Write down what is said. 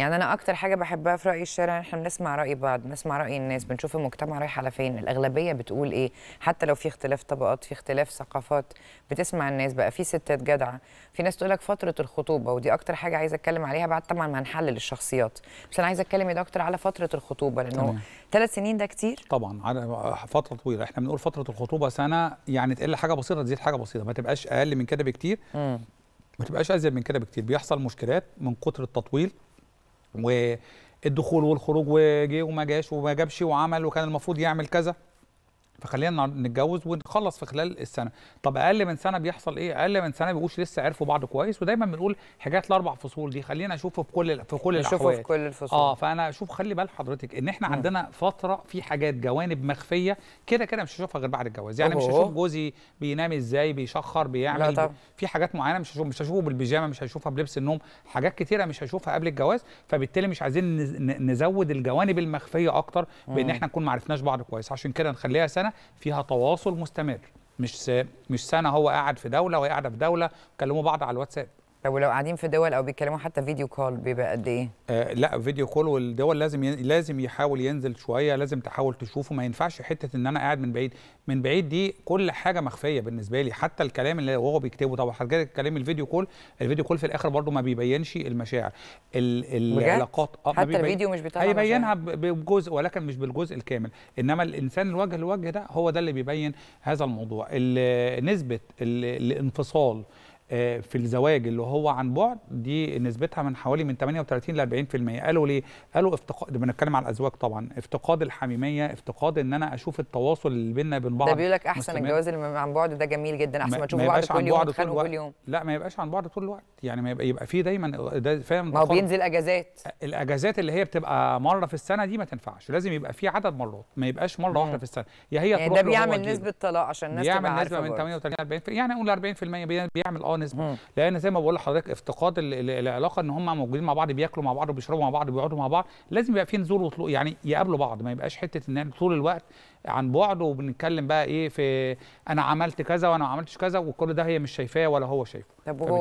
يعني انا اكتر حاجه بحبها في راي الشارع احنا بنسمع راي بعض بنسمع راي الناس بنشوف المجتمع رايح على فين الاغلبيه بتقول ايه حتى لو في اختلاف طبقات في اختلاف ثقافات بتسمع الناس بقى في ستات جدعه في ناس تقول لك فتره الخطوبه ودي اكتر حاجه عايزه اتكلم عليها بعد طبعا ما هنحلل الشخصيات بس انا عايزه اتكلم يا دكتور على فتره الخطوبه لانه ثلاث سنين ده كتير طبعا على فتره طويله احنا بنقول فتره الخطوبه سنه يعني تقل حاجه بسيطه تزيد حاجه بسيطه ما تبقاش اقل من كده بكتير ما تبقاش ازيد من كده بكتير بيحصل مشكلات من كتر التطويل والدخول والخروج وجه وما جاش وما جابش وعمل وكان المفروض يعمل كذا فخلينا نتجوز بتتخلص في خلال السنه طب اقل من سنه بيحصل ايه اقل من سنه بيقولش لسه عرفوا بعض كويس ودايما بنقول حاجات الاربع فصول دي خلينا نشوفه في كل في كل الاحوال في كل الفصول اه فانا شوف خلي بال حضرتك ان احنا عندنا م. فتره في حاجات جوانب مخفيه كده كده مش هشوفها غير بعد الجواز يعني أوه. مش هشوف جوزي بينام ازاي بيشخر بيعمل لا في حاجات معينه مش هشوف مش هشوفه بالبيجامه مش هشوفها بلبس النوم حاجات كتيره مش هشوفها قبل الجواز فبالتالي مش عايزين نزود الجوانب المخفيه اكتر بان احنا نكون ما عرفناش بعض كويس عشان كده نخليها سنه فيها تواصل مستمر مستمر مش مش سنه هو قاعد في دوله وهي قاعده في دوله كلموا بعض على الواتساب طب ولو قاعدين في دول او بيتكلموا حتى فيديو كول بيبقى قد ايه؟ آه لا فيديو كول والدول لازم ين... لازم يحاول ينزل شويه لازم تحاول تشوفه ما ينفعش حته ان انا قاعد من بعيد من بعيد دي كل حاجه مخفيه بالنسبه لي حتى الكلام اللي هو بيكتبه طبعا حضرتك كلام الفيديو كول الفيديو كول في الاخر برضو ما بيبينش المشاعر ال... العلاقات آه، حتى بيبين... الفيديو مش بيطلع هيبينها بجزء ولكن مش بالجزء الكامل انما الانسان الوجه لوجه ده هو ده اللي بيبين هذا الموضوع ال... نسبه ال... الانفصال آه، في الزواج اللي هو عن بعد دي نسبتها من حوالي من 38 ل 40% قالوا ليه؟ قالوا افتقاد بنتكلم على الازواج طبعا افتقاد الحميميه افتقاد ان انا اشوف التواصل اللي بيننا وبين بعض ده بيقول لك احسن مستمر. الجواز اللي عن بعد ده جميل جدا احسن ما, ما تشوفوا بعض كل يوم كل يوم لا ما يبقاش عن بعد طول الوقت يعني ما يبقى فيه دايما ده فاهم ما هو بينزل اجازات الاجازات اللي هي بتبقى مره في السنه دي ما تنفعش لازم يبقى في عدد مرات ما يبقاش مره واحده في السنه يا هي يعني ده بيعمل نسبه طلاق عشان الناس بيعمل نسبه من 38 40 يعني قول 40% بيعمل اه نسبه لان زي ما بقول لحضرتك افتقاد العلاقه ان هم موجودين مع بعض بياكلوا مع بعض وبيشربوا مع بعض وبيقعدوا مع بعض لازم يبقى في نزول وطلوع يعني يقابلوا بعض ما يبقاش حته ان طول الوقت عن بعد وبنتكلم بقى ايه في انا عملت كذا وانا ما عملتش كذا وكل ده هي مش شايفاه ولا هو شايفه